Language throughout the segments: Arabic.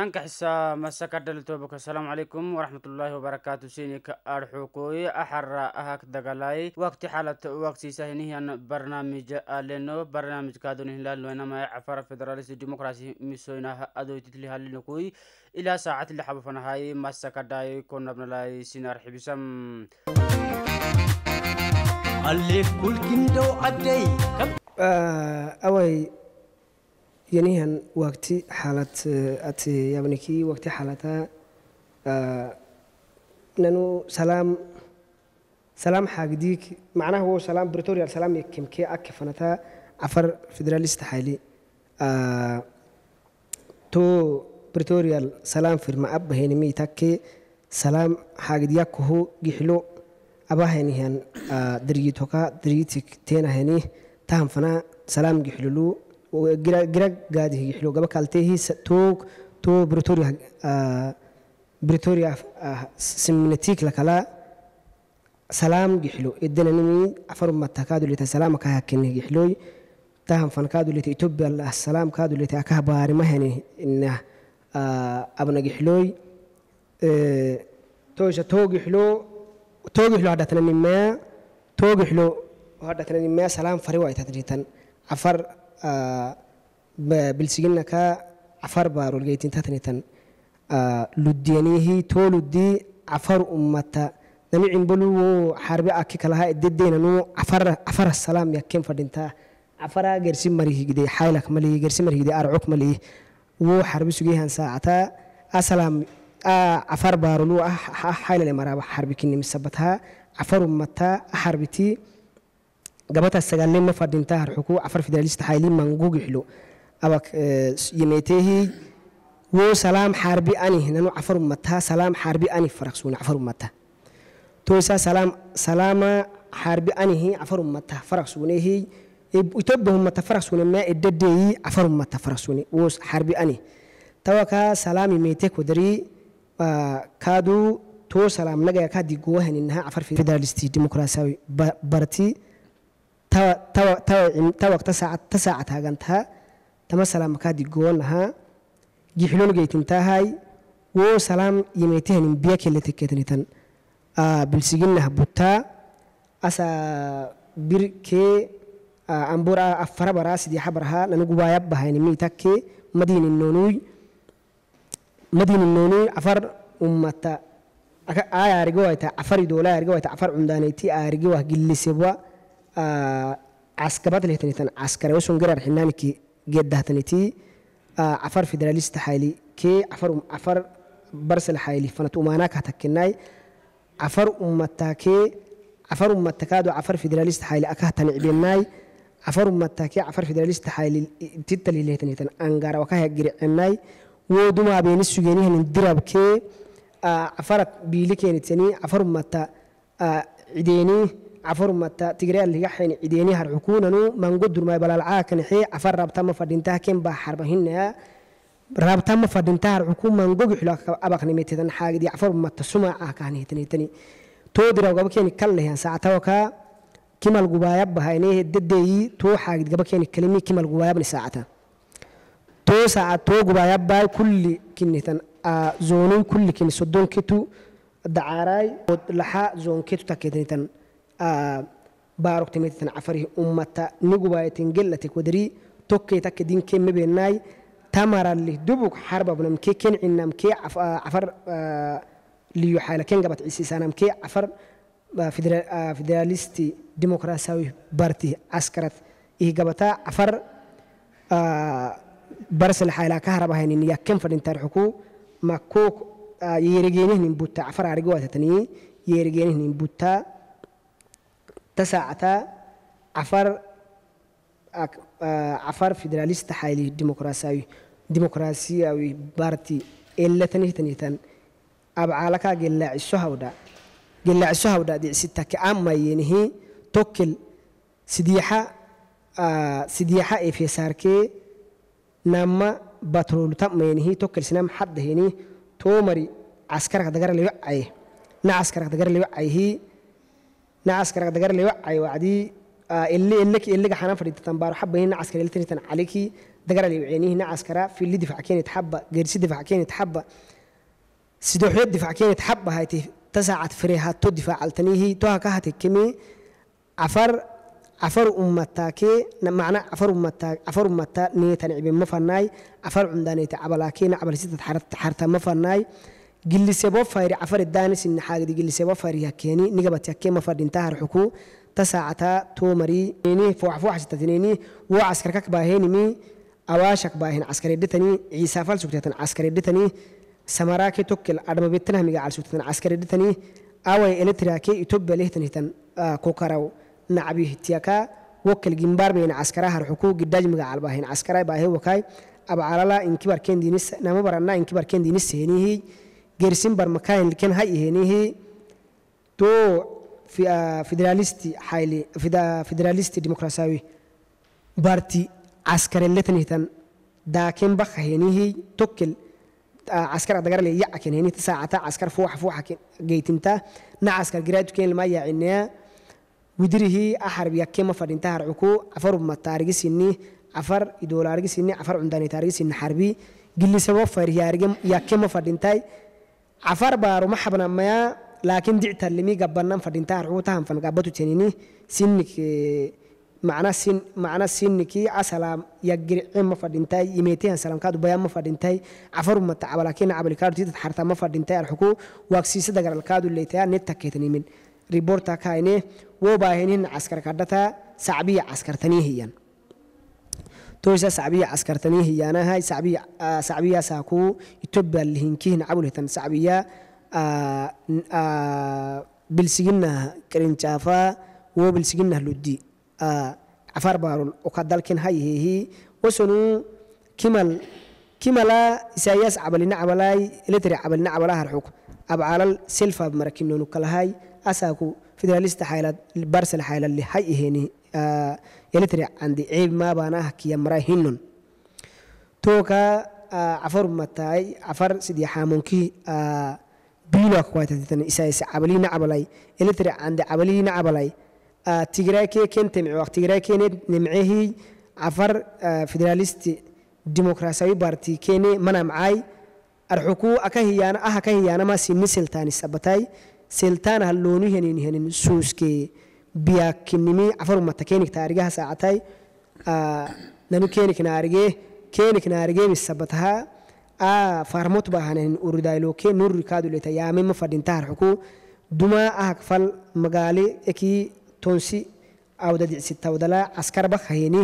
نانك حسا مسكا دلتوبك السلام عليكم ورحمة الله وبركاته سينيك أرحوكوي أحر أهك دقلاي وقت حالة وقت سهنه أن برنامج آلينو برنامج كادون هلال وينما يعفر فدراليس الديمقراسي ميسوينا أدو تتليها لنكوي إلى ساعة اللي حبفنا هاي مسكا داي كنا بنلاي سينار حبسم أليف كل كندو عدي أوي yanihan waqti xaalad ati yabniki waqti xaalada nanu salaam salaam xaagdiik macnaha wo salaam pretoria salaam kemke ake fanata afar federalist xayli to pretoria salaam firma abahenimi take salaam xaagdiyakaho gixilo abahanihan dargitoka dargitik tenahani tahanfana salaam gixlilu gaadhi xiloo gaba kaalteehiisa too too bretoria bretoria simnatik lakala salaam gixilo edananimi afarumata kaaduleta salaama ka hakene gixilooy tahanfan kaaduleta ethiopia lah salaam kaaduleta akah baarimahene inah abna gixilooy toosha too gixilo too gixilo hadhatananimaa too gixilo hadhatananimaa salaam fari waa itatiritan afar bilsiginaka cafar baa rolgeytintatan luddiyanihii too luddii cafar ummata namicinbolugu xarbi aki kalaha dedeynanu cafara salaam yakin fadhintaa cafara gersi marihigde xaylak malihi gersi marihigde arcuk malihi wuu xarbi sugiyahan saacata asalaam cafar baarulu ah xaylale maraaba xarbi kinim sabataa cafaru gabadhaas sagaalnima fadhintaar xukuu cafar federaalist xayliman gugixlo abak eh, yemeeteehii woo salaam xaarbi ani nanu cafaru mataa salaam xaarbi ani faraqsuuna cafaru mataa toisaa salaam salaama xaarbi anihii cafaru mataa faraqsuunehii itobahu mata faraqsuune maa edadeeyi cafaru mata faraqsuune woo xaarbi ani tawakaa salaam yemeete kodarii ah, kaaduu too salaam nagaya kaadii gowahaninahaa cafar federaalist dimuqraasiyawi bartii tawaq ta saaca taagantaha tama salaama kaadi goonahaa gixilongeytintaahay wo salaam yemetehanin biya kelete ketnitan bilsiginah butaa asaa birkee ambura afarabaraa sidii xabarahaa nanigu waayabahayni miitakke madini noonuy madini noonuy afar ummata aayaarigawayta afar idoola aarigawayta afar cumdaaneyti aarigawah gillisebwa آه، عسكبات اللي تنتن عسكر وسون قرر حنان كي جد هتنتي آه، عفر فيدراليست حالي كي عفر عفر برسل حالي فنت أمانك هتكناي عفر أمتك عفر أمتك هذا عفر فيدراليست حالي أكه تنعبيناي عفر أمتك عفر فيدراليست حالي تتل اللي تنتن أنجار وكه جري عناي ودوما بين السجيني هن درب كي آه، عفرك بيلك ينتني عفر أمتك عديني cafarumata tigrealhigaxan cideeniha xukunanu mangudurmay balalcaakanaxee cafar rabtama fadhintahaken baa xarbahinaya rabtama fadhintaha xukun mangogixilo abaqnimetetan xaagidi cafarumata sumaaca kahanhetanetani toodiragabakeni kallehan saacatawakaa kimal gubaayabahayne dedeeyi too xaagid gabakeni kalimi kimal gubaayabni saacata too saaca too gubaayabay kulli kinihtan zoonuy kulli kini sodonkitu dacaaraay laxa zoonkitu takketanitan baaroktimeetitan cafari ummata nigubayetin gelati kudiri tokkee takka dinkee mabeenaay tamaralli dubuk harbabnam kee kencinam kee cafar liyu xaala ken gabat cisiisanam kee cafar federaalisti dimukraasawi barti askarat ih gabataa cafar barsal xaala ka harbahaynin yakken fadhintaarxuku makook yeerigeenihnin butta cafar arigowatatanii yeerigeenihnin buttaa تسعة عفر آه، عفر فيدراليست حالي ديمقراسي أو بارتي إلا تنه تنه تنيه تنيتن أبعالك جلع الشهودة جلع الشهودة دي ستة كأما ينهي توكل سديحة آه، سديحة في سارك نما باترول تم ينهي توكل سنام حد هني تومري عسكرك دقر اللي وعيه نا عسكرك دقر اللي وعيه نعسكر دقر لي وعي أيوة، وعدي آه، اللي اللي اللي جحنا فريد تنبار حب هنا عسكر اللي تنتن عليك دقر لي وعيني هنا عسكر في اللي دفع كين يتحب غير سيد دفع كين يتحب سيدو حيد دفع كين يتحب هاي تسعة فريها تدفع على تنيه توها كهت كمي عفر عفر أمتاكي معنى عفر أمتاك عفر أمتا نيتن عبين مفناي عفر عندنا عمداني تعبلاكي نعبل ستة حرت حرت مفناي جلسبو فاري عفر الدانس إن حاجة دي جلسبو فاري يكيني نجبت يكيم ما فرد انتهى الحكو تسعة تا تو مري إني فوح فوح ستتنيني وعسكر كك باهيني مي أواشك باهين عسكر دتني عيسى فلسكتة عسكر دتني سمراكي توكل أدم بيتنا ميجا عالسكتة عسكر دتني أوي إلتراكي يتوب له تن آه كوكارو نعبيه تياكا وكل جنبار بين عسكرها الحكو قداج ميجا عالباهين عسكرها باهي وكاي أبعالا إن كبر كندي نس نمبر النا إن كبر كندي نس هنيه geersin barmakaynlken hay ihenihii ah, do federalisti demokrasawi barti askarelletanihtan daaken baka tokkel ah, askar adagarle yacaken henih tisaacata askar fuuxa fuuxa geytinta na askar giraatuken lama yacineya widirihii axarb yakema harcuku afar mataarigisini afar idoolaarigisini afar cundaanitaarigisini harbi gilisabo faryaarige yakema fadhintai afar baaru ma xabnamaya laakiin dictalimi gabanan fadhintaa arcuutahan fanqabatu tenini sinniki macna sin macna sinnikii asalaam yaggircima fadhintay imeetihan salamkaad ubayama fadhintay cafaruma tacaba laakiin cabalikaadu tidad xartama fadhintay arxuku waagsiisada garalkaadu leetaya netaketanimin riborta kaayne woo baahinin caskarkadhata sacbiya caskartanii hiyan toysa sacbiya caskartanii hiyaanahay sacbiyaasa ku itobia lihinkihin cabulhitan sacbiya bilsiginah karincaafa wo bilsiginah ludi cafar baarul oka dalkin hayhehi wasonu kimal kimala isayaas cabalina cabalay eletri cabalina cabala harxuk abcaalal silfaab marakinonu kalahay asaaku federalista xaylad barsel xaylad lihay iheni yalitri andi ciib maabanah kiya mara hinun toka afar matai afar sidi hamonki bilo kwaitatan isais abalina abalai yalitri andi abalina abalai tigraake kentemci waq tigraakene nemcehi afar federalisti dimukrasawi barti kene manamcai arxuku aka hiyana aha ka hiyanama ah, sini seltani sabatai seltan halloonu biyakinimi cafarumata keenigta arigaha saacatay nanu keenikna arige keenikna arige bisabataha a farmot bahanen uridayloke nurri kaduleta yaamima fadhintaar xuku duma ahak fal magaali eki tonsi awda dicsittawdala caskar bakhaheeni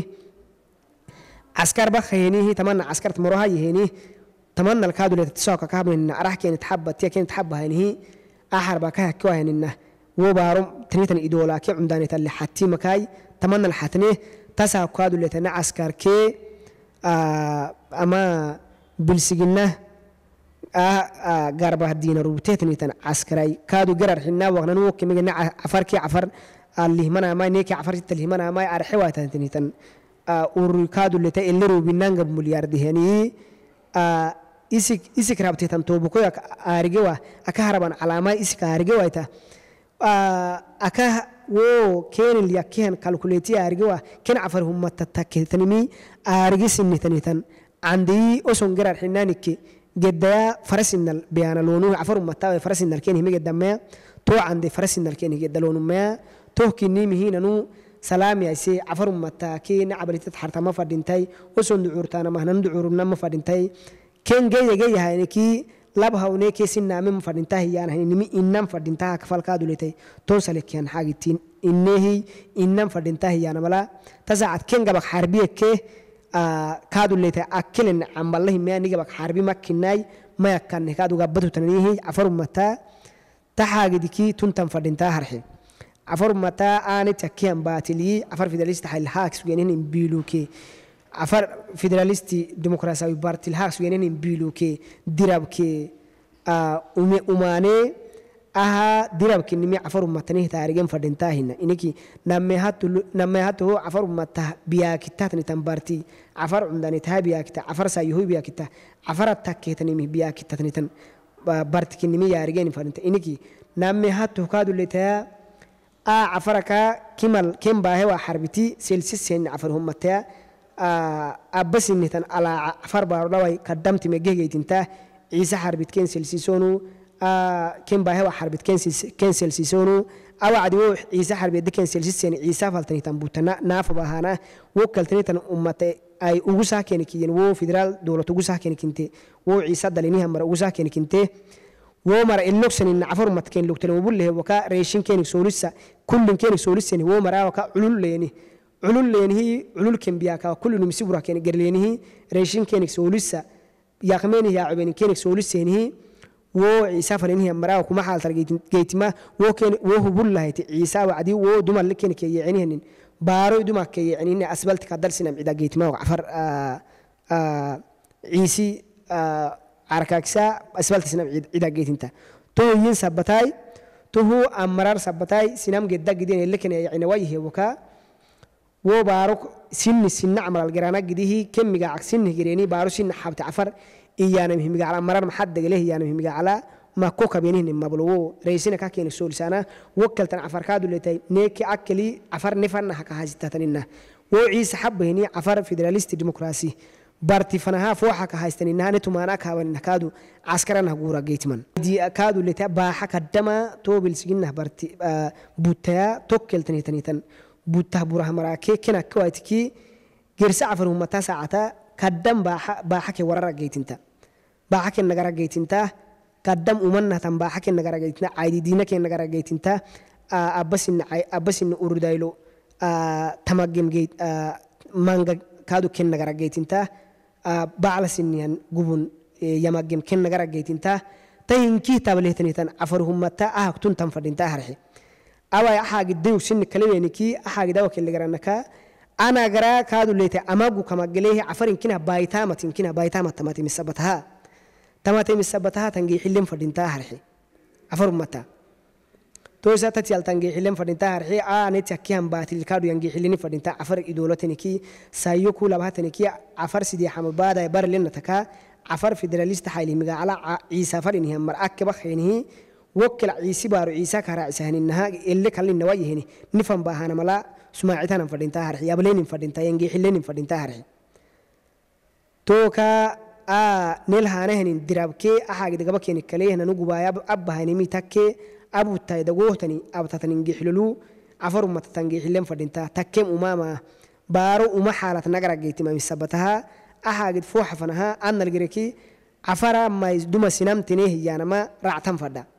caskar bakhaheenihi tamana caskart moroha yeheeni tamana lkaaduleta tisoka kahabnina arah keenit xabatiya keenit xabahanihi axarbakahakkiwahaninna وبارم تريتن إدولا كي عمداني تالي حتي مكاي تمنى الحتني تسا كادو لتنا عسكر كي آه أما بلسجنة آه آه غربة الدين روبتيتني تن عسكري كادو جرر حنا وغنا نوك مجنا عفر كي عفر اللي منا ما نيك عفر اللي منا ما أرحوا تنتني تن ور كادو لتا اللي روبينان قبل مليار دهني isik isik rabtitan toobukoyak aarigewa aka haraban calaamaa isik aarigewaita akah wo keenil yakkihan kalkuleti aarigewa ken cafarhuma tataketanimi aarigisinih tanitan candii oson gerar xinanike gedaya farasinal beyanalonuhi cafarumatawe farasinal kenihimegedamaya to cande farasinal kenihigedalonumaya tohkinimihinanu salaamiase cafarumata kena cabalitad xartama fadhintay oson ducuurtaanamahnan ducuurumna fadhintay ken geyageyahaniki lab hawnee keessi naamee fadhintaa hiyyaan inni innan fadhintaa akka falkaadu leetee toonsa lekkeen haagittiin inneehi innan fadhintaa hiyyaana malaa tasa atkeen gabak harbi ekkee kaadu leetee akkelin amballahi mee ni gabak harbi makkinnaay may akkanne kaadu gabbatu tananiihi afarumataa taxaagidikii tuntan fadhintaa harxe afarumataa aanit akkiyan baatilii afar fidalista xayl haakis geenin biiluukee afar federalisti demokrasiyawi bartil haks wenenin biluke dirabke ume umane aha dirabke nimi afar ummatani taarigen fadinta hina iniki namme hatu afar ummata biyakitatni tan barti afar umdani taha biyakita afar sayuhu biyakita afara takketanimi biyakitatni tan bartiki nimi yaarigen fadinta iniki namme hatu kadule taya a afaraka kimal kembahewa harbiti selsisen afar hummataya abbasinitan alaa afar baaro dhaway kadamtime gegeytinta ciise xarbid kenselsiisonu kenbahewa xarbid kenselsiisonu awacdi ciise xarbiyadda kenselsiiseni ciisa faltanitan butana naafa wo kaltanitan ummate ay ugu sah keeni kiyen wo federaal dowlad ugu sah keeni kinte wo ciisa daliniha mara ugu sah keeni kinte wo mara ilogsanin nacfar matken logtalen waka reeshin keeni soolisa kullin keeni sooliseni wo mara waka culul leenihii cululkenbiyaaka kulinumisi burakeen gerleenihii reeshinkeenix olisa yaaqmeenihi yaacubeenikeenix oliseenihii woo ciisaa fareenihii maraa kuma xaaltar geytima woo hubul lahayte ciisaa wacdii woo dumal lekeen kee yeecinihanin baaroy dumaa kee yeecinine asbaltika dalsinam cida geytima cafar ciisi carkaagsaa asbalta sinam cida geytinta tohoyin sabataay tohuu amarar sabataay sinam gedda gideen lekeen yeecina waayihe wakaa وبارك سن سن عمل الجرانا جديه كم مجا سن جريني بارو سن حبت عفر إيانا مهم مجا على مرر محد جله إيانا مهم مجا على ما كوكا بينهن ما بلوو رئيسنا كاكين السول سنة وكلت عفر كادو لتي نيكي أكلي عفر نفرنا حكا هاجتاتننا وعيس حب هني عفر فيدراليست ديمقراسي بارتي فنها فوحا كهايستنينها نتمانا كاوان كادو عسكرنا غورا جيتمن دي كادو لتا باحا كدما توبل سجنه بارتي آه بوتايا توكل تنيتنيتن بوته بره مراكي كنا كواتكي غير سعفر ومتا ساعتا قدم باحك ورر جيتنتا باحك نغرا جيتنتا قدم ومنه تم باحك نغرا جيتنا عيدي دينك نغرا جيتنتا ابسن ابسن اوردايلو تماجم جيت مانغا كادو كن نغرا جيتنتا بعلسنيان غبن يماجم كن نغرا جيتنتا تينكي تابلتني تن عفرهم متا اهكتون تنفدنتا هرحي awa axaagidew sinni kaleweniki axaagidawakiligranaka ana gara kaadulete amagu kamagelehe cafarinkina baaytaamatinkina baaytaama tamatemisabataha tamatemisabataha tangiixilem fadhintaa harxi cafarumata toisa tatial tangiixilem fadhintaa harxi aaneti akkihan baatilikaadu yangiixilini fadhintaa cafar idoloteniki sayoku labahataniki cafar sidii xamabaadaya barlenataka cafar federalista xaylimigaacala ciisa fadhinihi mar akkeba xeenihi وكل عيسى بارو عيسى كراعس هنينها اللي كان لنا هني نفهم بها ملا سماعتنا فردينتها هرحي يا بلين فردينتها ينجي حلين فردينتها هرحي توكا آه نلها نهن درابكي أحاج دقبكي يعني نكليه ننقبا يب أبا هنمي تكي أبو تاي دقوهتني أبو تتنجي حلولو عفر ما تتنجي حلين فردينتها تكيم أماما بارو أما حالة نقرأ جيتي ما مسبتها أحاج فوحفنها أنا الجريكي عفر ما يدوم سنام تنيه يعني ما رعتم فردها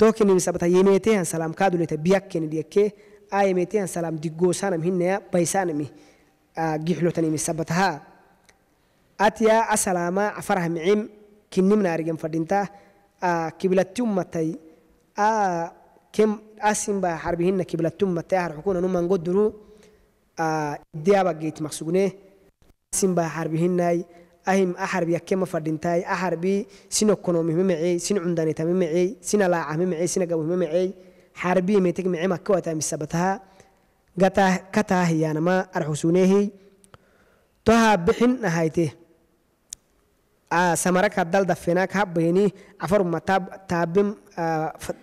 توكي نمي سبتا يميتي هن سلام كادو لتا بيكي نديكي آي آه، ميتي هن سلام سانم هن نيا بيسانمي آه، تنمي سبتا ها أتيا أسلاما عفرها معيم كن نمنا رجم فردينتا آه، كبلت آه كم أسيم با حربي أسم بحربهن كبلت هر حكونا نمان قدرو آه ديابا جيت مخصوغني أسيم با مقصودني أسم بحربهن ahim axarbi yakkema fadhintaay axarbi sina konomi mamacey sin cundanita mamacey sina laaca mamacey sina gabu mamacey xarbi meeteg mece makkawata misabataha gata kataa hiyaanama arxusuneehi tohaa bixin ahayte samara ka dal dafena ka bahini afaruma taabim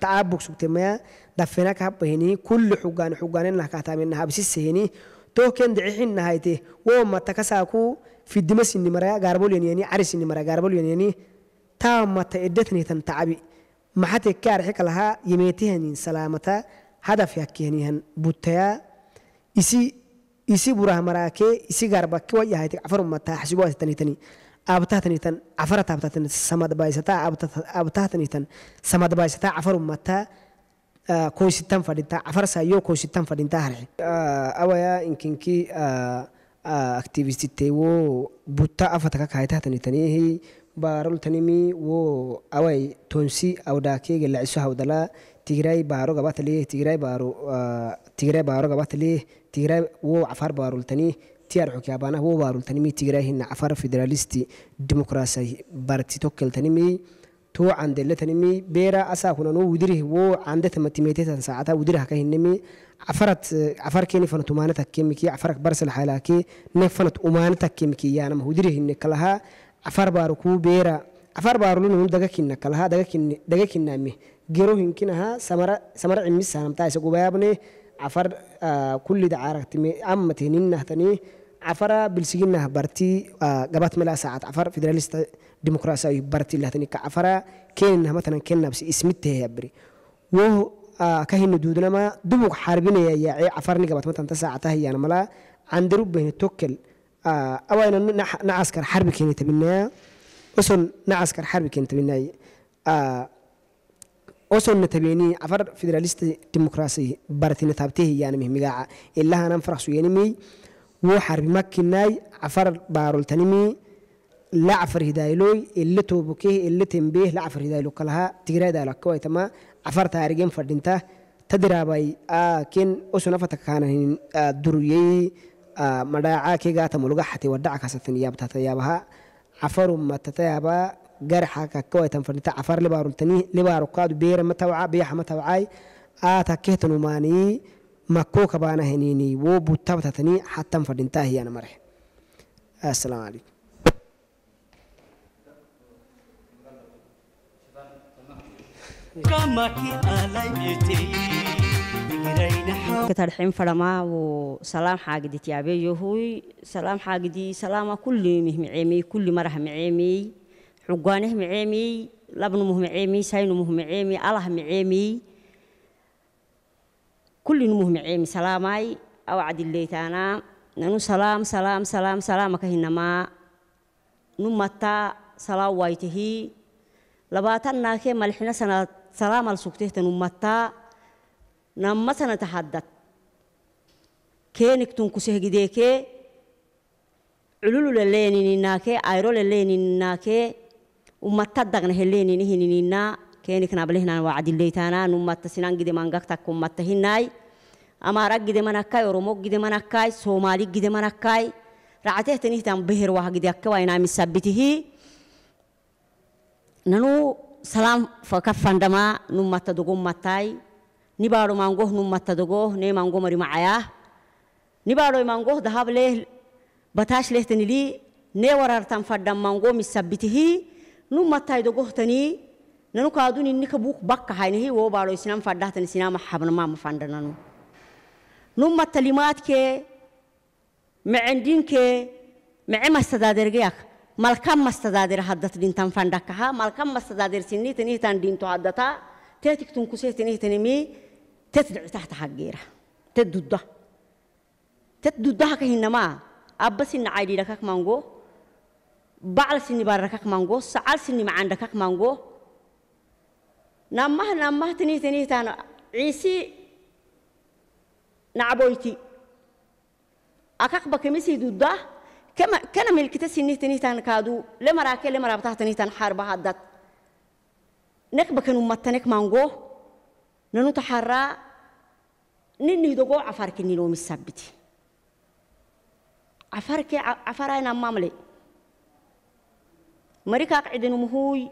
taabuk sugtemaya dafena ka bahini kulli xugaane xugaane nahkaa taamenahabsisehini toh ken dicixin ahayte wo mata kasaaku فيدمس إني مرا قاربول يعني،, يعني عرس إني مرا قاربول يعني, يعني تام تأدتني تعبي ما حتى كارحك لها يميتهن سلامتا هدف هن بوتيا إسي إسي بره مراكي إسي قاربك ويا هاي تعفر ما تحسبوا تني تني أبتها تني تن عفرت أبتها تني سماد بايستا أبتها أبتها تني تن سماد بايستا عفر ما تا كويس فدين تا عفر سايو كويس تا هري آه، أويا إنكنكي أه اكتيفيستي و بوتا افتكا كايتا تاني تاني هي بارول تنمي و اوي تونسي او داكي جل عيسو هودلا تيغراي بارو غبات ليه تيغراي بارو تيغراي بارو غبات ليه تيغراي و عفار بارول تاني تيار حكيابانا و بارول تنمي تيغراي هن عفار فيدراليستي ديمقراطي بارتي توكل تنمي تو عند تنمي بيرا أسا هنا نو ودريه هو عند تمتميتة ساعتها ودريها كه نمي عفرت عفر كيني فنت أمانة كيميكي عفرك برس الحالة كي نفنت أمانة كيميكي يعني ما ودريه إن كلها عفر باركو بيرا عفر بارلون هم دقة كنا كلها دقة كنا دقة كنا مي جرو هنكنها سمرة سمرة عمي سانم تايس قبايا عفر آه كل دعارة تمي أم ننه تني عفرة بلسجينها برتي آه، قبات ملا ساعات عفر فيدراليست ديمقراطية أيوة برتي اللي هتنك عفرة كينها مثلا كينها بس اسمته هي بري وهو آه، كهين دودنا ما دموع حاربين يا يا عفرني قبات مثلا تساعتها هي أنا ملا عندرو بين توكل آه، أولا نعسكر حرب كيني تبينا أصلا نعسكر حرب كيني تبينا وصل نتبيني عفر فيدراليست ديمقراطية برتي نتابته يعني مهمة إلا أنا فرح سويني مي wuxar makinai afar baaroltanimi la afar hidayloi ele toobokeh ele tembeh la afar hidaylo kalaha tigraydalakawaitama afar taarigen fadhinta tadirabai ken osunafata kaanahin duryei madhaaca kegatamulga xate wadhaca kasatin yaabtata yaabaha afaru matata fadhinta afar lebaaroltani lebaaro kaadu beera aata kehtanumanii مكو كبانا هنيني وو بوتا حتى مفردنتا هي أنا مرح السلام عليكم كترحين فرما وسلام حاجدي يا بي يهوي سلام حاجدي سلام كل مهمعيمي كل مرح معيمي حقانه معيمي لبن مهمعيمي سين مهمعيمي الله معيمي كل مهم عيم سلاماي أو عد اللي تانا ننو سلام سلام سلام سلام كهنما نمتا سلام وايته لباتنا كه ملحنا سنة سلام السكته نمتا نم نما سنتحدث كينك تنكسه جديك علول علولو للينيناك ايرو للينيناك ومتا دغنه للينينه نينا كينك نابلهنا وعد اللي تانا نما تسنان قد من قتك كم تهناي أما رق قد من أكاي ورمو قد من أكاي سومالي قد من أكاي رعته تنيه تام بهر وها قد أكوا ينام سبته ننو سلام فكفن دما نما تدقوم متاي نبارو مانغوه نما تدقوه نمانغو مري معياه نبارو مانغوه ذهب له بتاش له تنلي نورر تنفدم مانغو مسبته نما تاي دقوه تنيه نانو كادوني نيكا بوك باكا هايني هي وو بارو سينام فاداتن سينام حبنا ما مفاندنانو نو ما تلمات كي ما عندين كي ما عما استدادر غياك مالكام مستدادر حدات دين تان فاندكا ها مالكام مستدادر سيني تنيه تان دين تو حداتا تيتك تنكو سيه تنيه تنمي تتدعو تحت حقيرا تدودا تدودا هكا هنما أبسين عادي لكاك مانغو بعل سيني باركاك مانغو سعال سيني ما عندكاك مانغو نمه نمه تني تني تانا عيسي نعبويتي أكاك بكمسي دودا كما كان ملك تسيني تني تان كادو لمرا كل مرا بتاع تني تان حرب هادت نك بكن أمتنك مانجو ننو تحرى نني دوغو عفارك نيلو مسابتي عفارك عفارين أماملي مريكاك عدنم هوي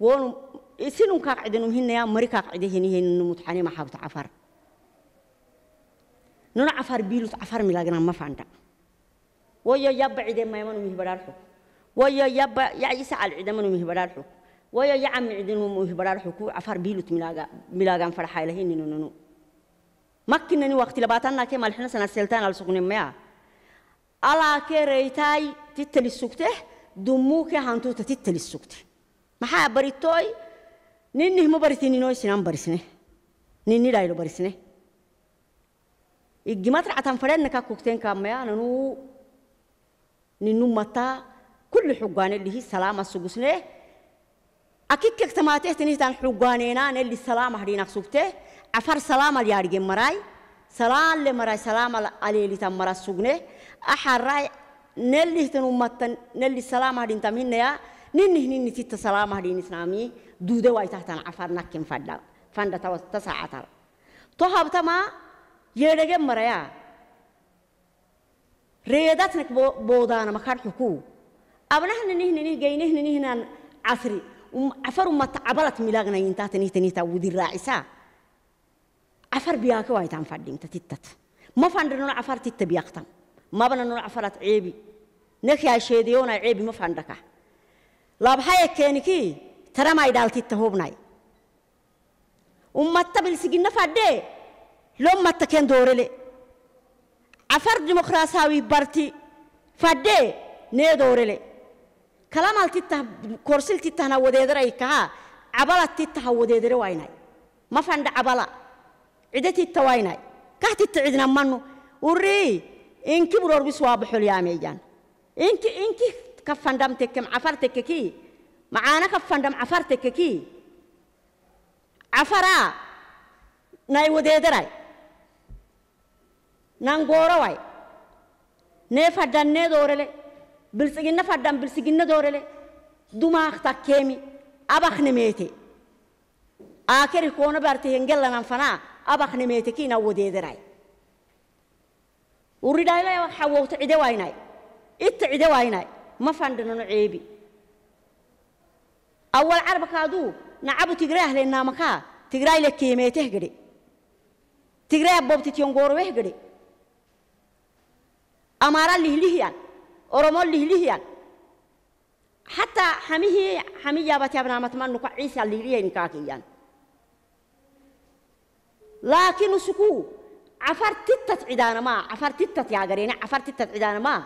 وون إيه، سنو كاقعد إنه هنا مري كاقعد هنا هنا إنه ما حبت عفر نونا عفر بيلو عفر ملاقنا ما فاندا ويا يبع عيد ما يمنو مهبرارحو ويا يبع يا عيسى على عيد منو مهبرارحو ويا يا عم عيد منو مهبرارحو كو عفر بيلو ملاقا ملاقا فرحة له هنا نونو ما كنا وقت لباتنا كما الحنا سنة سلتان على سكون مياه على كريتاي تتلي دموك هانتو تتلي ما حابريتوي ninni himu barisini noo isinaan barisne ninni dhaayilu barisne iggimat racatan fadhenna ka kugteen kaamaya nanuu ninnu mataa kulli xuggaan elihi salaama sugusne akikkek tamaatee tinihitaan xuggaaneynaan eli salaama hadhiinak sugte afar salaama yaadhigen maraay salaalle maraay salaama aleelitan mara sugne axarraay nellihtanu matta nelli salaama hadhintam hinnayaa ninnih ninni titta salaama hadhiin isnaamii دودة واي تحتنا عفار نكيم فدا فندا تو تسعة تل تو هبت ما يرجع مريا ريادات نك بودان ما خارج حكو أبنا هن نهن نهن جاي نهن نهن عثري وم عفر وما تعبلت ملاقنا ينتهت نهت نهت ودي الرئيسة عفر بياك واي تام فدين تتتت ما فندنا عفر تتت بياقتم ما بنا عفرت عيبي نخيا شيء ديونا عيبي ما فندك لا بحياك كي ترى ما يدالتي تهوبناي ummatta bilisiginna fadde lommatta ken doorele afar dimokiraasaawii barti fadde nee doorele kalamaltitta korsiltittahna wadeederaykaha cabalattittaha wadeedere waynay ma fanda cabala cidetitta waynay kahtitta cidnamannu urrii inki burorbis waa boxolyaameeyaan inki inki ka fandamtekem cafar tekkekii معانا كفندم عفرتك كي عفرا ناي وديدراي نانغورواي نفدان ندورلي بلسجين نفدان بلسجين ندورلي دماغ تكيمي أبخ نميتي آخر كون برتي هنجلا نفنا أبخ نميتي كي نو ديدراي وريداي لا حووت عدوايناي إت عدوايناي ما فندنون عيبي أول عرب كادو نعبو تجراه لنا مكا تجراه لك كيمة تهجري تجراه بوبتي ينقور ويه قري أمارا له لهيان أرمو ليه لهيان يعني، يعني. حتى حميه حمية باتي أبنا نقع عيسى ليه ليه نكاكيان يعني. لكن سكو عفر تتت عدانا ما عفر تتت يا قرينا عفر تتت عدانا ما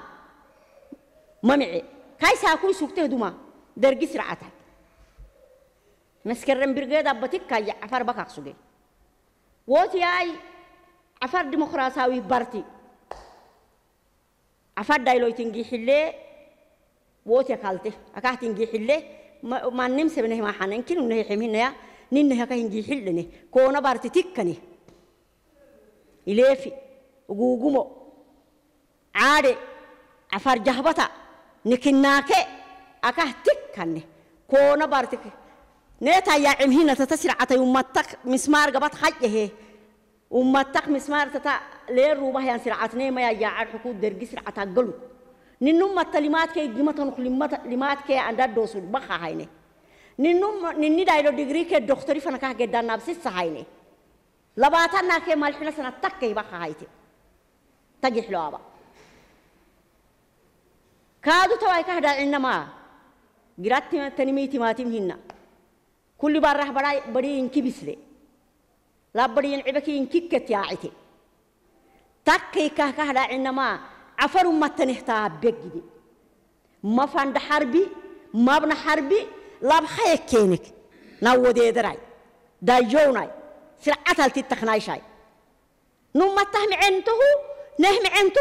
ممعي كيف سأكون سكته دوما درجي سرعتك مسكرن برجيد أبتك كي عفر بكاك سوغي ووتي أي عفر ديمقراطاوي بارتي عفر دايلوي تنجي حلي ووتي كالتي أكاه تنجي حلي ما نمسي بنه ما حنين كنو نهي حمينا يا نين نهي كاين جي حلني كونا بارتي تكني إليفي وقوقمو عادي عفر جهبتا نكناكي أكاه تكني كونا بارتي نتا يا ام هنا تتسرع عتي أمتك مسمار قبط حيه أمتك مسمار تتا لير روبه يا سرعتني ما يا عار حكود درجي سرعة قلو ننم التلمات كي جمت نخلمات لمات كي عند دوسول بخا هيني ننم نني دايرو ديجري كي دكتوري فنكه جدا نفسي سهيني لباتنا كي مالحنا سنة تكي بخا هايتي تجي حلوه كادو تواي كهدا إنما جراتي تنمي تماتم هنا كل بار راح براي بري إنكي بسلي لا بري ان عبكي إنكي كتياعتي تكي كهكه لا إنما عفر ما تنهتا بجدي ما فند حربي ما بن حربي لا بخي كينك نودي دراي دايوناي سر هل تتخناي شاي ما تهم عنده نهم عنده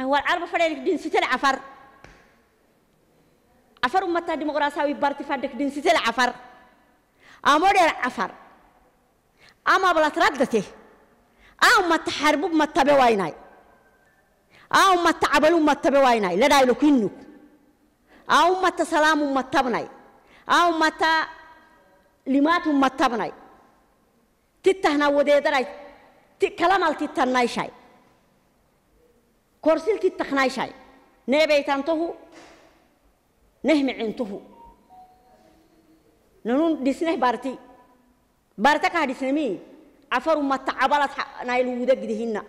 هو العرب فريق دين ستة عفر عفر أمتا ديمقراطية بارتي فادك دين سيسل عفر أمور عفر أما بلا تردته أما تحرب ما او أما تعبلوا ما تبوايناي لا دايلو كينو او أما تسلام ما تبناي أما تا لمات ما تبناي تتهنا ودي دراي على تتناي شاي كورسيل تتخناي شاي نبيتان تهو نهم عنته نون دسنه بارتي بارتك هذا هاديسنمي عفر ما تعبلت نايل ودك دهنا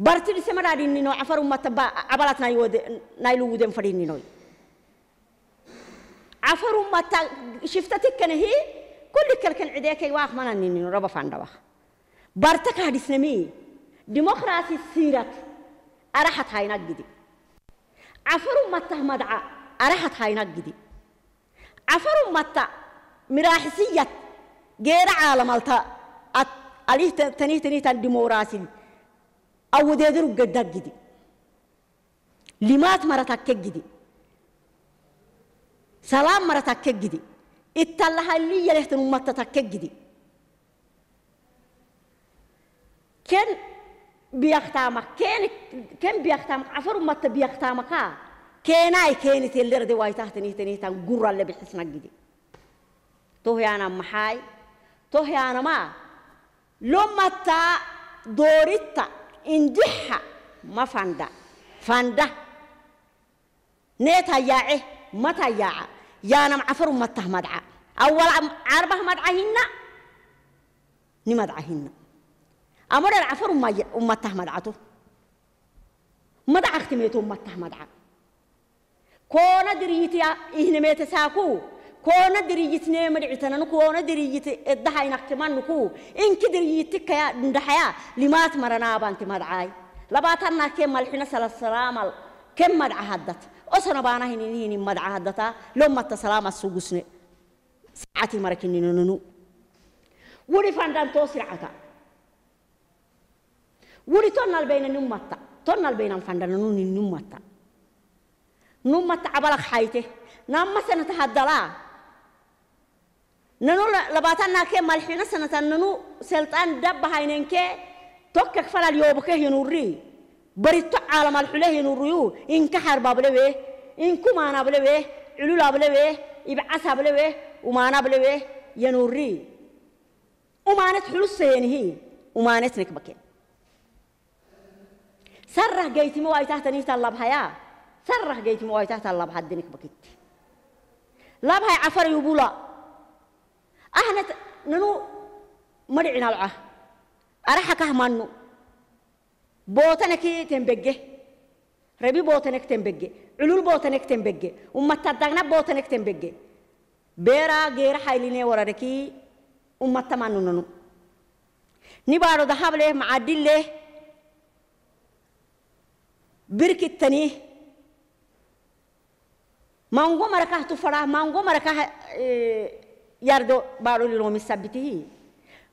بارتي دسم دادين نو عفر ما تبا عبلت نايل ود نايل ودم فدين نو عفر ما شفتك كان هي كل كل كان عداك واخ مانا نينو ربا فاندوا بارتك هذا هاديسنمي ديمقراطي سيرت أرحت هاي نجدي cafaru mata madaca arahat hayna gidi cafaru mata miraaxisiyad geera caalamalta ad alih tanih tanihtan dimoraasin awadeedaru gadda gidi limaad maratakke gidi salaam maratakke gidi ittallahalliyalehtanu matatakke gidi ken بيختامك كين كم بيختامك عفر مت تبيختامك ها أي كينت تيلر دي واي تحت نيت نيت قرة اللي بحسنا جدي توهي أنا محاي توهي أنا ما لما تا دوريتا اندحها ما فندا فندا نيتا إيه ما ياعه يا أنا عفر متى مدعى أول عربة مدعى هنا أمر العفر وما أمته مدعته مدع اختميت أمته مدع كون دريتي إهنا ميت ساكو كون دريتنا مدعتنا نكون دريت الدحي نختمان نكو إنك كدريت كيا ندحيا لمات مرنا بانت مدعاي لباتنا كم الحين سال السلام كم مدع هدت أصلا بانا هني هني مدع هدتا لما تسلام السوق سنة ساعتي مركني ننو ورفان دان توسرعتا wuri tonnal beyna nin matta tonnal beynan fandana nuni nin matta nun matta abalak hayte nan masanata haddalaa nanu labaatannakee malxina sanata nanu selxaan dabbahaynenkee tokkek falal yoobake hinurri barito caalamalxule hinurriyu inka harbablewe inkumaanablewe cululablewe ibcasablewe umaanablewe yanurri umaanet xulussayenihi umaanet nikbake سره جيتي مو اي تحت نيت الله بهايا آه. سره جيتي مو اي تحت الله بحدنك بكت لا بهاي عفر يبولا احنا ننو مرعنا العه أرحك أهمانو بوتنك تنبجه ربي بوتنك تنبجه علول بوتنك تنبجه وما تدغنا بوتنك تنبجه بيرا غير حيليني وراركي وما تمانو ننو نبارو ذهب له معدل له birkittanii mangoo marakahtu faraa mangoo marakah yardo baadho liloo misabbitihi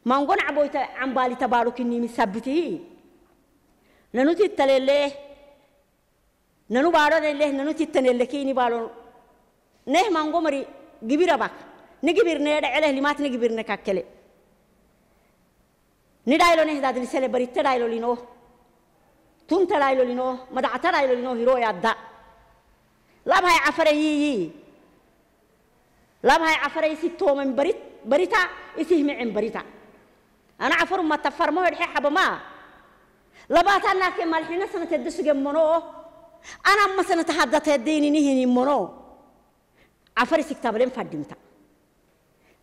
mangoon aboyta ambaalita baadho kinnii misabbitihi nanu tittalellee nanu baadhonellee nanu tittanelle kiini baadho neh mangoo mari gibira bak ni gibirnee dhecele limaat ni gibirne kakkele ni dhaaylo neh daadrisele baritte dhaaylo linoo tuntalaaylolino madacatalaylolino hiroyadda labhay cafarayiyi labhay cafaray si tooman barit barita isihmicin barita ana cafaru mata farmo hedhe xabama labaata naake malxina sanate dasuge mono ana masanata haddate deyninihini mono cafari sigtabalen fadhimta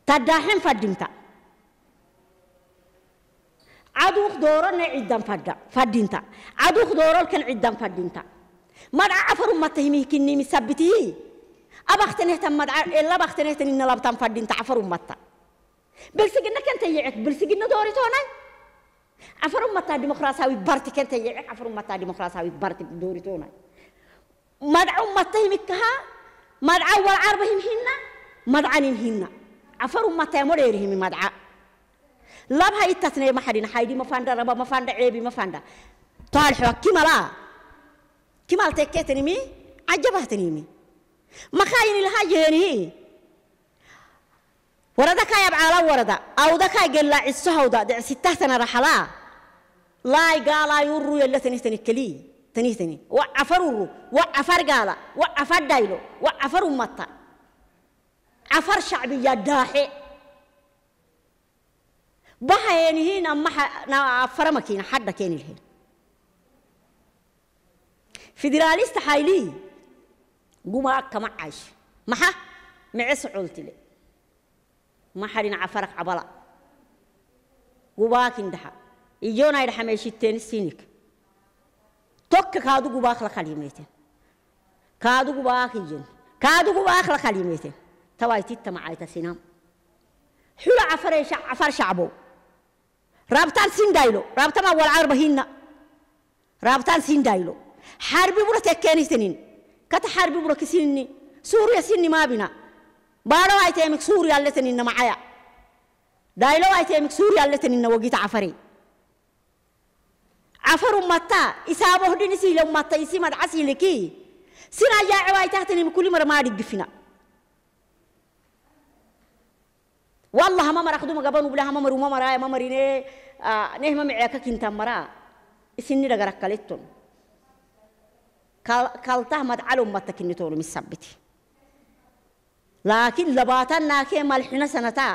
tadhaaxen fadhimta عدو خدورنا عدم فدا فدينتا عدو خدورل كان عدم فدينتا ما عفر ما تهمي كني مثبتي أبختنه تم مرع إلا أبا بختنه تني نلعب بتم فدينتا عفر ما تا بلسجنا كان تيجك بلسجنا دوري تونا عفر ما تا ديمقراطية بارتي كان تيجك عفر ما تا ديمقراطية بارتي دوري تونا ما دع ما تهمي كها ما دع أول عربهم هنا ما دعني هنا عفر ما تا تامر ما دع لبها يتسنى ما حدين حيدي ما فاندا ربا ما فاندا عيبي ما فاندا طال حوا كما لا كما التكيتني مي عجبتني مي ما خاين الهاي هني وردك يا بعلا وردا او دكا قال لا السهودا دع ستة سنة رحلا لا قال يرو يلا تني تني كلي تني تني وعفروا وعفر قال وعفر دايلو وعفر مطا عفر شعبي يا داحي بحيانيين أما فرمكين حدا كين الهين فيدراليست حايلي قوما كما عايش محا معيس عولتي لي محالين عفرق عبلا قوباكين دحا إيجونا إلى حميشتين سينيك توك كادو قوباك لخليميتين كادو قوباك يجن كادو قوباك لخليميتين توايتيت تمعايتا سينام حلو عفر شعبو رابطان سين دايلو رابطان أول عرب هنا رابطان سين دايلو حرب برا تكاني سنين كت حرب برا كسيني سوريا سيني ما بنا بارو أي تيمك سوريا اللي سنين معايا دايلو أي تيمك سوريا اللي سنين وجيت عفري عفر متا إسابه دنسي لو متا إسي مدعسي لكي سنا يا عواي تحتني كل مرة ما دقفنا والله ما مرا خدوم قبانو بلا ما مرو ما آه، مرا ما مرينه نه ما معك كنت مرا سني رجرك كلتون كالته ما تعلم ما تكنتون مسبتي لكن لباتنا كي ملحنا سنتا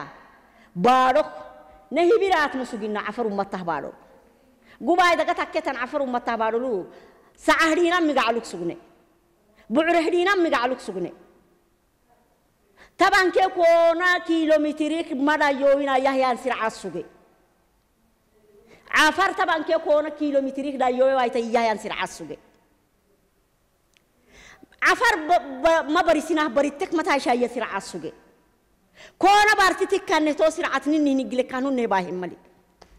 بارك نهي برات مسجنا عفر أمته بارو قبائد قتك كتن عفر أمته بارو سعهرينا مقعلوك سجنه بعرهرينا مقعلوك سجنه طبعا كونا كيلومتريك مدى يوينا يحيى سرعة سوغي عفر طبعا كونا كيلومتريك دا يوي وايتا يحيى سرعة سوغي عفر ما بريسينا بريتك متى شاية سرعة سوغي كونا بارتتك كان تو سرعة نيني نقلي كانو نباهم ملي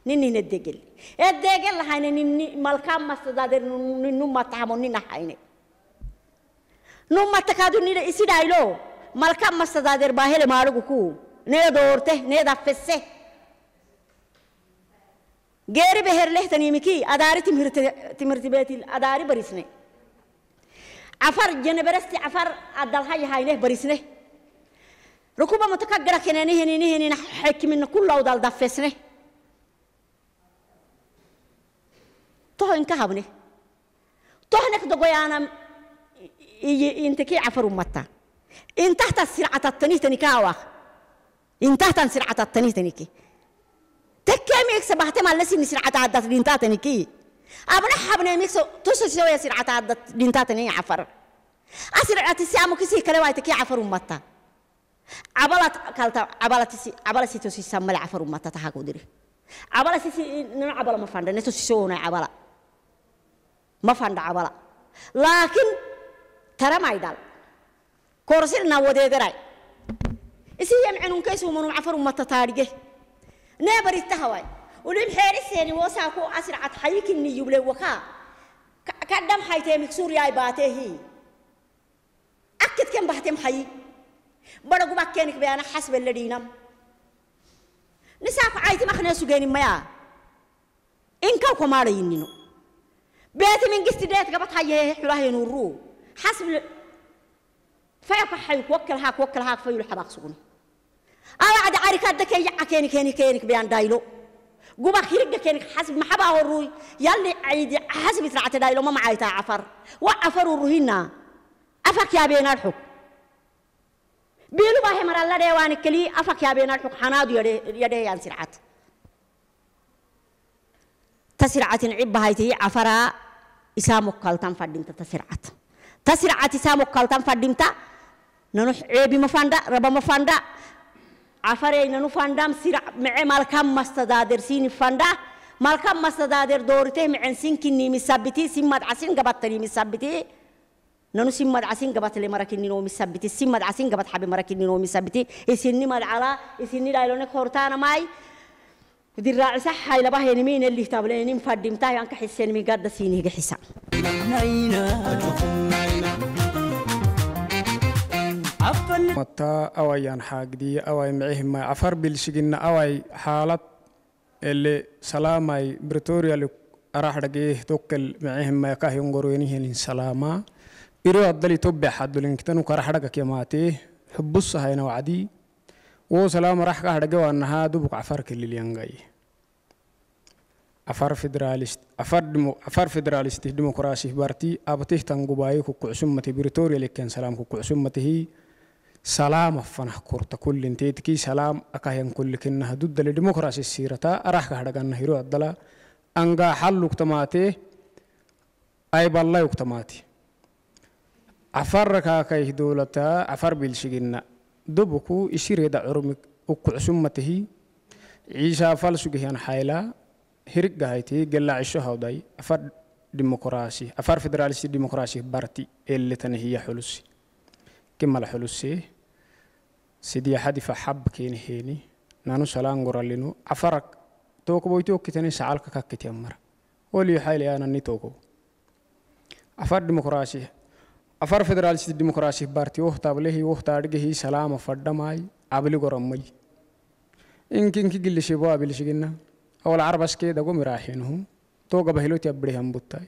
نيني ندقل الدقل هاي نيني ملكام مستدادر نمتعمو نينا هاي نمتكادو نينا إسي دايلو malka mastadaadeer baa heli maaligu ku nee doorte nee dafesse geeri beherleh tanimiki adaari timirtibeetil adaari barisne afar jeneberesti afar adalha yahayneh barisne rukuba mutaka gara kenani henini henina xekimin kullawdal dafesne toho inka habne tohnek dogoyaana inteki afar ummata انتهت السرعة التنيتني كاوا انتهت السرعة التنيه تنيكي تكيم يكسب بحتم على سن سرعة عدت دينتاتني كي أبنا حبنا يكسب تسو شوية سرعة عدت دينتاتني عفر أسرعة السامو كسي كلواي تكي عفر أمتا عبالات كالتا عبالات سي عبالات سي توسي سامل عفر أمتا تحاكو ديري عبالات سي نو عبالة ما فاندا نتو سيشونا عبالة ما فاندا عبالة لكن ترى ما يدال korsirna wadeedaray isi yamcinun kaysu manu cafarun matataarige neebar ittahaway ulim xeeriseeni woosaa ku asracad xayikini yuble wakaa ka dham haytee miksuuryaay baateehi akkidken bahtem hayi bada gubakkeenik beana xasbe ladhiinam nisaako cayti makhnee sugeeni mayaa inkaw komaadhayinnino beeti mingisti dheet gabad hayee xulaheenuruu xasbe فيكحي كوكل هاك كوكل هاك فيول حباق سوني أنا عاد عارك هذا كي كيني كيني كيني بيان دايلو قوبا خيرك كيني حسب ما حبا هروي يلي عيد حسب ترعت دايلو ما معاي عفر وعفر وروهينا أفك يا بين الحك بيلو باهي مرا الله ديوان كلي أفك يا بين الحك حناد يدي يدي يان سرعت تسرعت عب هايتي عفرا إسامك قلتان فدين تسرعت تسرعت إسامك قلتان فدين تسرعت نانو عيبي مفاندا ربا مفاندا عفري نانو فاندام سير مع مالكام مستدادر سين فاندا مالكام مستدادر دورته مع سين كني مسابتي سين مد عسين قبطني مسابتي نانو سين مد عسين قبط لي مركني نو مسابتي سين مد عسين قبط حبي مركني نو مسابتي اسيني مد على اسيني دايلونك هورتانا ماي ذراع صح هاي لباه ينمين اللي تابلين فدمتها ينكح السن مي قد سيني قحسا mataa awayaan xaagdiya away micihimay cafar bilshigina away xaalad ele salaamay britorial araxdhagee tokkel micihimay kahyongorwenihelin salaamaa iro addali tobbe xadulinkitanu karaxdhaga kemaatee xubbusahayna wacdii woo salaama rax kahdhage waanahaa dubuk cafar kelilyangaye afar federalist afar dimo afar federalist demokrasi barti abtih tangubaye ku kucsumati britorial ken salaam ku kucsumatihi سلام فنح كورتا كل انتيتكي سلام أكاين كل كنها ضد الديمقراطية السيرة أراح كهرجان هيرو أدلا أنغا حل اكتماتي أي بالله اكتماتي عفر كاكايه دولة عفر بلشجنا دبكو إشير يدا عرمك أكو عسمته عيسى فلسجهان حيلا هرق هايتي قلع الشهوداي عفر ديمقراطية عفر فدراليسي ديمقراطية بارتي اللي تنهي حلوسي كما الحلوسي sidii hadifa xabkeeni heeni nanu salaan goralinu cafarak tookoboytookkitani sacalka kakkitian mara waliyo xayli aananni tookobo afar dimuqraasi afar federaalist dimuqraasi baarti wohtaablehii wohtaadhigihii salaama fadhamaay abli goramay inkinki gillishibo abilishigina awal carbaskee dago miraaxinuhu toogabahiloti abrihan buttaay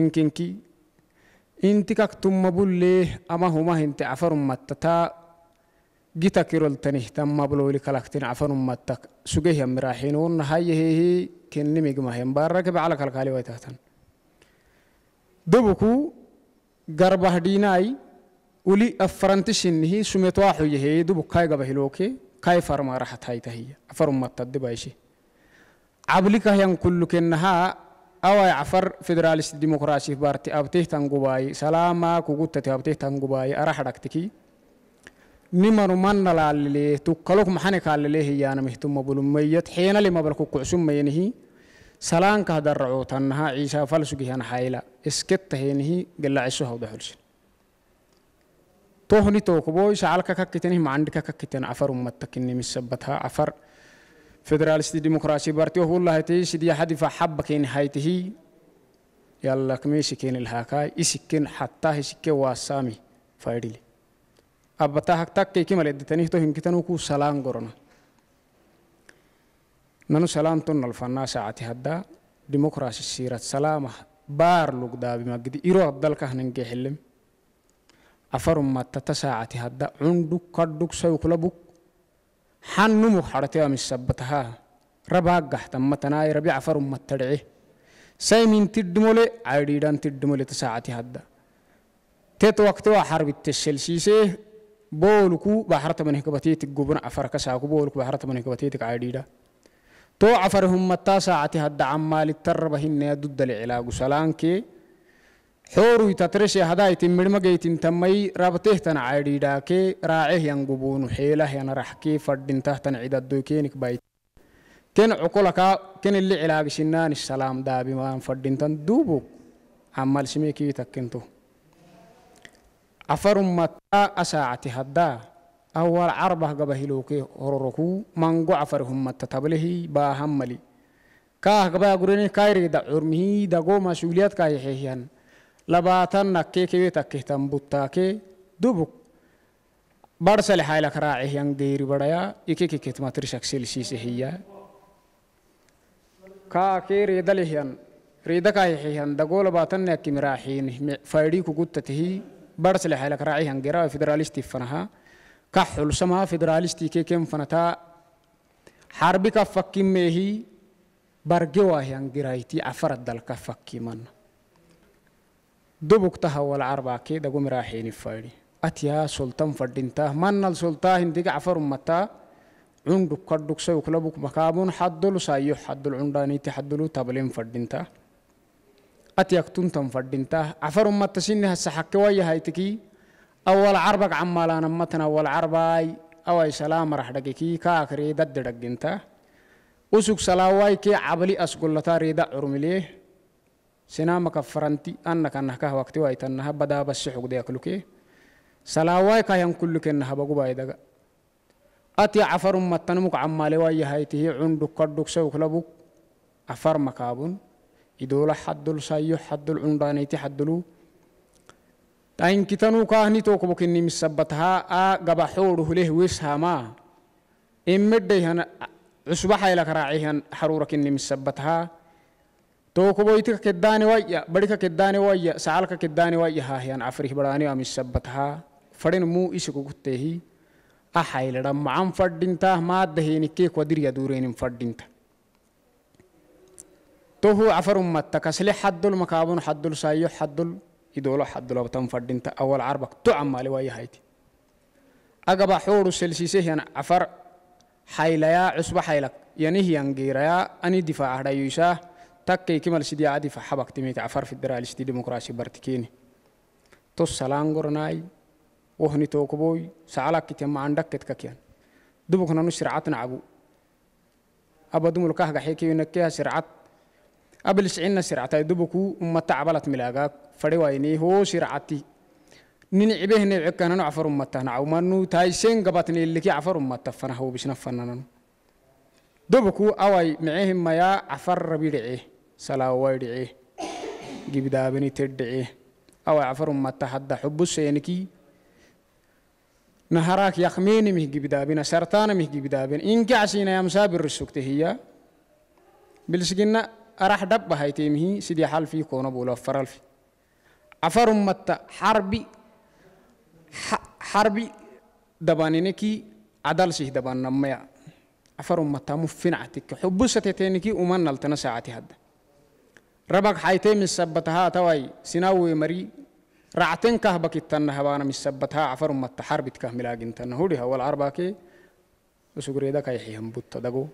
inkinki inti kak tumma bullee ama huma hinte cafarum mattataa جيتا كيرول تنيه تم بلو لي كلاكتين عفن امتك سوجيه مراحين ون هاي هي هي كن نمي جمه مبارك بعلى كالكالي ويتاتن دبكو غربه ديناي ولي افرنتشن هي سميتوا حي هي دبو كاي غبه لوكي كاي فرما راحت هاي تهي عفر امت دبايشي عبلك هيان كل كنها او عفر فيدراليست ديمقراطي بارتي ابتيه تنغباي سلاما كوغوتتي ابتيه تنغباي ارحدكتكي nimanu mannalaalilee tukkalok maxanikaalilee hiyaana mihtuma bulumayyad xiina lima balku kucsumaynihi salaanka hadaracootannaha ciisaa falsugihan xayla iskettahenihi galaciso hawdaxulsin tohni tookoboo isacalka kakkitenih macandika kakkiten afar ummattakinimisabatha afar federalisti dimukraasi barti ohulahati sidiya hadifa xabba keeni haytihi yallakmeesi keeni lahakaa isikken xattaa hisikke waasaami faydhile abbataa haktakkeyki male edditanihto hinkitanu ku salaan gorona nanu salaan ton nalfannaa saacati hadda dimokraasi siirat salaama baar lugdaabimagidi iro addalka hanange xillem afarum mattata saacati hadda cunduk kadhuk sawkula buk xannumuk xadhate amisabbatahaa rabaa gaxtammatanaay rabi afarum mattadhece saymin tiddhimole caydhiidhan tiddhimole ta saacati hadda tet waqti waa xarbitesselsiisee بولكو بحرت من هكبتيتك جبنا عفرك ساكو بولكو بحرت من هكبتيتك عديدة تو عفرهم متى ساعتها الدعم مال التربهن ضد العلاج سلانكي حورو تترش هدايت مرمجيت تمي رابطه تن عديدة كي راعيه ينقبون حيله ينرحكي فرد تحت عدد دوكينك بايت كن عقولك كن اللي علاج شنان السلام دابي ما فردين تندوبو عمال سميكي تكنتو afarummatta asaacati haddaa awal carbah gabahiloke hororoku mango afarihummatta tablehi baahan mali kaah gabaya gurene kayreda curmihi dago masuuliyad kaayaxehiyan labaatan nakkee kewee takkehtan buttaake dubuk barsale hayla karaacehiyan geeri badhaya ikekeket matrisak selsiisehiya kaa kee reeda lehiyan reeda kaayaxehiyan dagoo labaatan nakkimiraaxiin faydhii kuguttatehi برس لحالك راعي هنجرا فيدراليستي فنها كحل سما فيدراليستي كي كم فنتا حربي كفكي مهي برجوا هنجرايتي أفرد دلك فكي من دبوك تهول عربا كي دقوم راحين فايدي أتيا سلطان فردينتا من السلطان هنديك عفر متا عندك كردك سيوك مكابون حدل سايو حدل عندانيتي حدلو تبلين فردينتا أتيك تنتم فردينتا عفر ما تسيني هسا حكي ويا هايتكي أول عربك عمالا نمتنا أول عرباي أو سلام راح دقيكي كاكري دد دقينتا أسوك سلاواي كي عبلي أسقلتا ريدا عرمليه سنامك فرنتي أنك أنك وقت ويتنها بدا بس حق ديكلوكي سلاواي كاين كلك إنها بقوباي دقا أتي عفر ما تنمك عمالي ويا هايتهي عندك كردك سوك لبوك عفر مكابون idola haddol sayyo haddol undaanayti haddolu tahin kitanuu kaahni tookobo kinni missabbatahaa a gaba xoodu huleh wis hamaa immedhayhan cusba haylak raacayhan haruura kinni missabbatahaa tookoboytika keddaane wayya barika keddaane wayya sacalka keddaane wayya haahyan afrih badhaaniwa missabbatahaa fadhin muu isikugutteehi a haylada macan fadhintaah maaddaheenikkee kwadirya duureenin fadhinta توهو عفر أمتا كسلي حدل مكابون حدل سايو حدل يدولو حدل أبتن فردين أول عربك تعمى لواي هايتي أقبا حور سلسيسي هنا عفر حيليا عصبة حيلك يعني هي انجيريا أني دفاع ريوسا تكي كمال سيدي عادي فحبك تميت عفر في الدراليستي ديمقراسي برتكيني توسالان قرناي وهني توكبوي سعلك كتير عندك كتكيان دبوك نانو سرعة نعبو أبا دمو لكاه حيكي ينكيها سرعة قبل سعينا سرعتي دبكو أمة تعبلت ملاقاك فريويني هو سرعتي نين عبه نبعك أنا عفر أمتا نعومانو تايسين قبطني اللي كي عفر أمتا فنهو بشنا فنانو دبكو أوي معيهم ميا عفر ربي دعيه سلاوي دعيه جيب دابني تدعيه أوي عفر أمتا حد حب سينكي نهراك يخميني مه جيب دابنا سرطان مه جيب دابنا إنك عسينا يا مسابر السكتهية بلسجنا أرح دب هيتيمه سيدي حلفي كونا بولا فرالفي عفر مت حربي حربي دبانينكي عدل سيه دبان نميا عفر مت مفنعتك حب ستتينكي ومن نلتنا ساعتي هدا ربك حيتيم السبتها توي سناوي مري رعتن كهبك التن هبانا مش سبتها عفر مت حربي تكهملاجن تنهولها والعرباكي وسجريدك يحيهم بوت دقو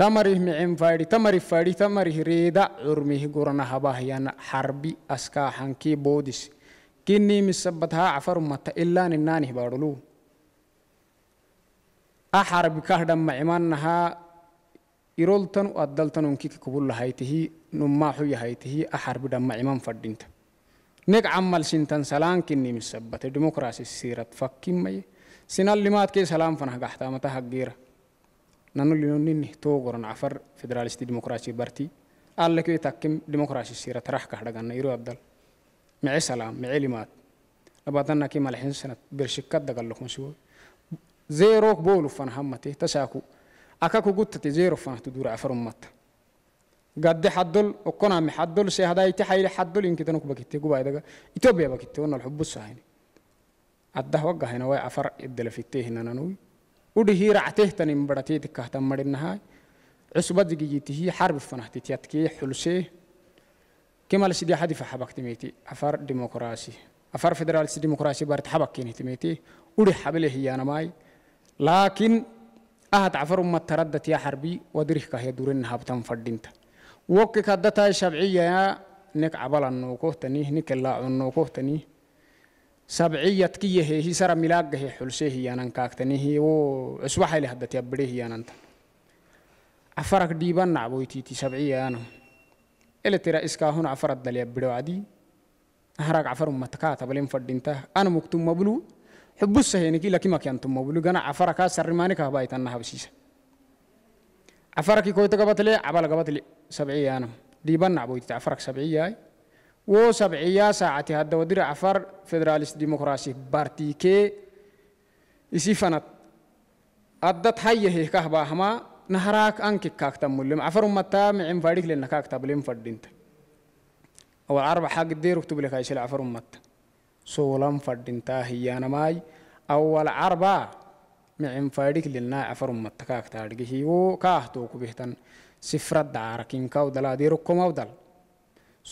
تمري معين فادي تمري فادي تمري ريدا عرمه قرنا هباهيان حربي أسكا حنكي بودس كني مسبتها عفر مت إلا نناني بارلو أحرب كهدا معمانها إرولتن وأدلتن ونكي كبول هايته نماحو يهايته أحرب دم معمان فردينت نك عمل سنتن سلام كني مسبت ديمقراطي سيرت فكيم مي سنال لمات كي سلام فنها قحتا متها غيره nanulinoninni toogoran afar federalisti dimokiraasi barti allekee takkim dimokiraasi siira tarahkah dhaganna iru abdal mice salaam mice limaad labaatannaki malixin sanad bershikad dagallokon zeerok boolufan hammate tasaaku akaku guttate zeerofan tudura afar ummatta gadde xaddol okkonaami xaddol see hadayti xayre xaddol inkitanuk bakitte gubaydaga itobiya bakitte wonal xubbusahayne addah waggahayna way afar iddela fittee hinananuy ودهي رعته تنم برتي دكه تمرنها عصبة هي حرب فنحتي تيتكي حلسه كما لسيدي حد في حبك تميتي أفر ديمقراطي أفر فدرال سيدي ديمقراطي بارت حبك كيني تميتي ودي حبله هي أنا ماي لكن أحد عفر ما تردت يا حربي ودريه كه دورين هابتم فردينت وك كدتا شبعية نك عبلا نوكه تني نك لا نوكه تني سبعية كيه هي سر ملاقه هي حلسه هي أنا كاكتني هي و أسوأ اللي هدت يبري هي أنا أفرق ديبان نعبوي تي سبعية أنا إلى ترى إسكا هون أفرد دل يبري عادي أهرق عفر متكا تبلين فردينته أنا مكتوم مبلو حب السهيني كي لكي ما كنتم مبلو جنا عفرك سر ماني كهبايت أنا هبسيس عفرك كويت قبتلي عبال قبتلي سبعية أنا ديبان نعبوي تي عفرك سبعية وسبعية ساعة هذا ودير عفر فدراليس ديمقراسي بارتي كي إسي فنت أدت هي كهبا هما نهراك أنك كاكتا ملم عفر أمتا معين فاريك لنا كاكتا بلين فردينت أو عرب حق دير اكتب لك إيش العفر أمتا سولم فردينتا هي أنا ماي او عربا معين فاريك لنا عفر أمتا كاكتا هو كاهتوك بهتن سفرد عاركين كاودلا ديركم أودل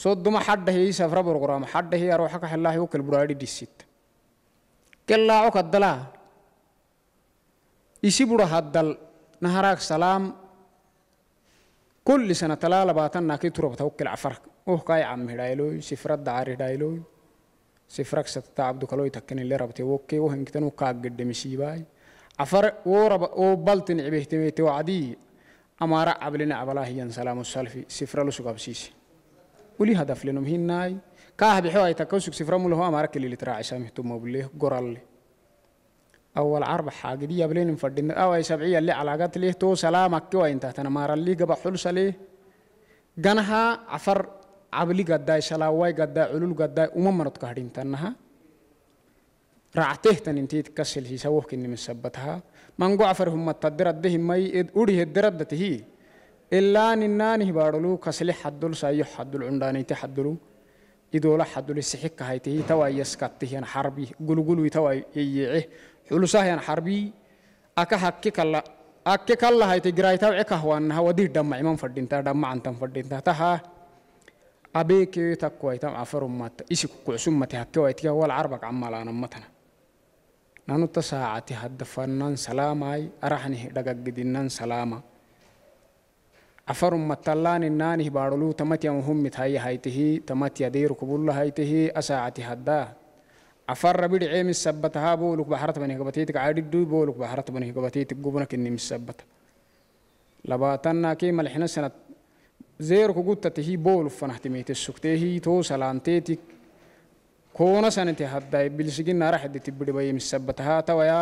soddoma xadhahi safra borgoraama xadhahi arooxa ka xillaahi ukal buraadhi dhisit kellaaco kaddalaa isi bura haddal naharaag salaam kulli sana talaa labaatan naakii turabta ukil cafark uhkaay cammidhaylooy sifradda caridhaylooy sifrak satata cabdukalooy takkinile rabte wokkee wohinktan ukaagedhemisiibaay cafar wooraba oo baltin cibehtebete wacdii amaara cablina cabalahiyan salaamu salfi sifra lusugabsiise ولي هدف لنم هناي كاه بحوا يتكوسك سفرم له هو امرك اللي ترى عشان تم بالله قرال اول عرب حاجه دي قبلين نفدين او اي سبعيه اللي علاقات ليه تو سلام تو انت انا مار اللي قبا حلو سلي جنها عفر عبلي قد سلام واي قد قداي علول قد قداي وما أمم مرت كهدين تنها تن انتي تكسل هي سووك اني مثبتها من جو قعفر هم تدرد دهم مي اد اوري هدرد هي إلا نناني بارلو كسلي حدل سايو حدل عنداني تحدلو إدولا حدل السحكة هايته توا يسكته ين حربي قلو قلو توا ييعه حلوسه ين حربي أكا حكيك الله أكيك الله هايته جراي توا عكه وانها ودير دمع من فردين تا دمع أنتم فردين تا تها أبيك تقوى تام عفر أمت إيشك كعسوم متى هكوا يتيا والعربك عمالان أمتنا نانو تساعتي هدفنان سلاماي أرحني دقق دينان سلاما أفرم متلان الناني بارلو تمتيا مهم متهاي هايته تمت يدير قبول هايته أساعة هدا عفر ربيد عيم السبتها بولك بحرت بني قبتيتك عادد دو بولك بحرت بني قبتيتك قبنك إني مسبت لباتنا كي ملحنا سنة زير قوت تهي بول فنحتميت السكتهي تو سلامتيتك كونا سنة هدا بلسجين نارح دي تبدي بيم السبتها تويا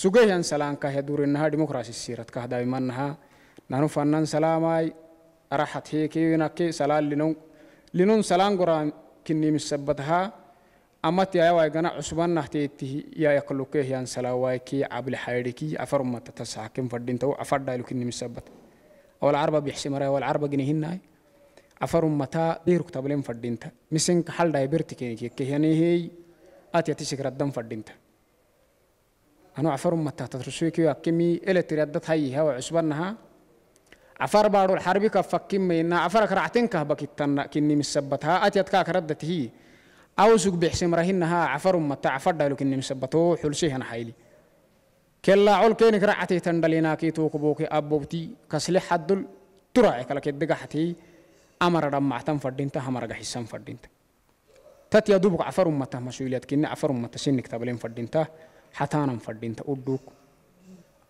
سجيان سلانكا هدور إنها ديمقراطية سيرتك هدا بمنها نانو فنان سلاماي راحت هيك ينكي سلام لنون لنون سلام قران كني مسبتها أمت يا واي جنا عصبان نحتيته يا يقلوك هي أن سلاواي كي عبل حيركي أفرم تتسحكم فردين تو أفر دايلو كني مسبت أو العربة بيحسم رأي أو العربة جنهن هاي أفرم متى ديرك تبلين فردين تا مسين كحل دايبرت كي كي يعني هي أتي تشكر الدم فردين تا أنا أفرم متى تدرسوي كي أكمي إلى تردت هاي هوا عصبانها عفر بارو الحرب كفكين مينا عفر كرعتين كهبك التنا كني مسبتها أتيت كاك ردت هي أو سوق بحسم رهينها عفر متى عفر دالو كني مسبته هنا حيلي كلا عول كينك رعتي تندلينا كي توقبوك أبوبتي كسلي حدل ترى ترعك لك حتي أمر رم عتم رمعتن فردينتا همرق حسن فردينتا تت دوبك عفر متى مسؤوليات كني عفر متى سنك تبلين فردين فردينتا حتانا فردين أدوك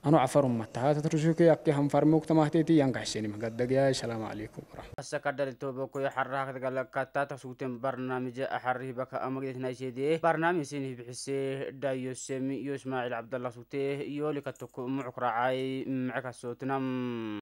أنا عفر أمتها تترشوك يكي هم فرموك تماهتيتي حسيني مقدق دقيا السلام عليكم ورحمة الله قدر التوبوك يحرها قدقال كاتا تسوتين برنامج أحره بك أمريت نايسيدي برنامج سينه بحسي دا يسمي يسماعيل عبد الله سوتيه يولي كتكو معك رعاي معك سوتنم